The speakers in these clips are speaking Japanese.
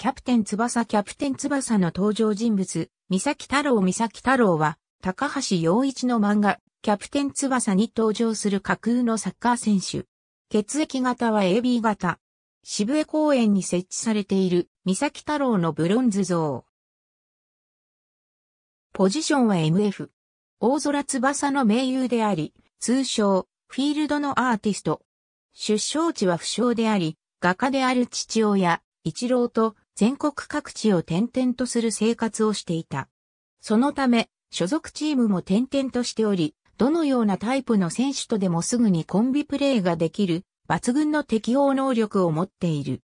キャプテン翼キャプテン翼の登場人物、三崎太郎三崎太郎は、高橋洋一の漫画、キャプテン翼に登場する架空のサッカー選手。血液型は AB 型。渋江公園に設置されている三崎太郎のブロンズ像。ポジションは MF。大空翼の盟友であり、通称、フィールドのアーティスト。出生地は不詳であり、画家である父親、一郎と全国各地を転々とする生活をしていた。そのため、所属チームも転々としており、どのようなタイプの選手とでもすぐにコンビプレーができる、抜群の適応能力を持っている。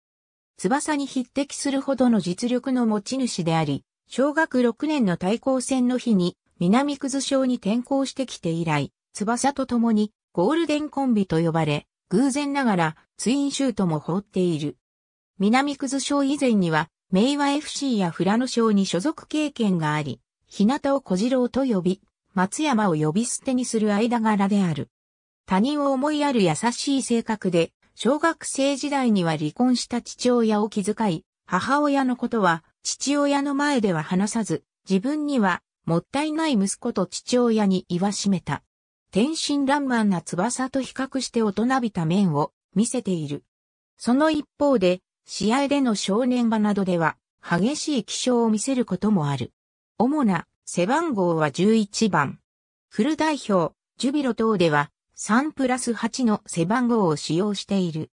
翼に匹敵するほどの実力の持ち主であり、小学6年の対抗戦の日に南葛小に転校してきて以来、翼と共にゴールデンコンビと呼ばれ、偶然ながらツインシュートも放っている。南葛賞以前には、明和 FC や富良野賞に所属経験があり、日向を小次郎と呼び、松山を呼び捨てにする間柄である。他人を思いやる優しい性格で、小学生時代には離婚した父親を気遣い、母親のことは父親の前では話さず、自分にはもったいない息子と父親に言わしめた。天真爛漫な翼と比較して大人びた面を見せている。その一方で、試合での正念場などでは激しい気象を見せることもある。主な背番号は11番。フル代表、ジュビロ等では3プラス8の背番号を使用している。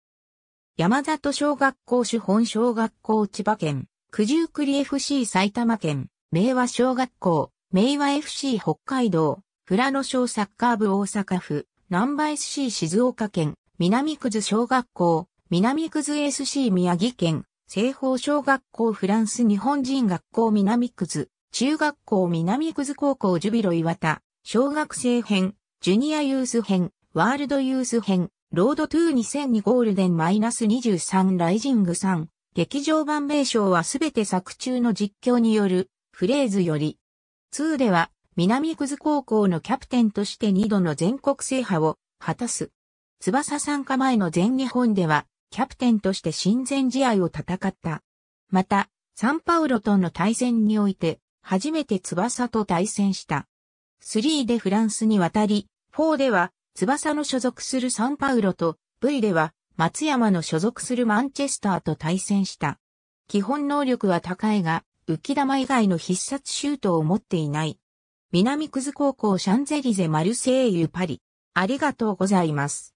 山里小学校主本小学校千葉県、九十九里 FC 埼玉県、明和小学校、明和 FC 北海道、富良野小サッカー部大阪府、南波 SC 静岡県、南区津小学校、南くず SC 宮城県、西方小学校フランス日本人学校南くず、中学校南くず高校ジュビロ岩田、小学生編、ジュニアユース編、ワールドユース編、ロードトゥー2002ゴールデンマイナス23ライジング3、劇場版名称はすべて作中の実況によるフレーズより、2では南くず高校のキャプテンとして2度の全国制覇を果たす。翼参加前の全日本ではキャプテンとして親善試合を戦った。また、サンパウロとの対戦において、初めて翼と対戦した。3でフランスに渡り、4では、翼の所属するサンパウロと、V では、松山の所属するマンチェスターと対戦した。基本能力は高いが、浮き玉以外の必殺シュートを持っていない。南クズ高校シャンゼリゼマルセイユパリ。ありがとうございます。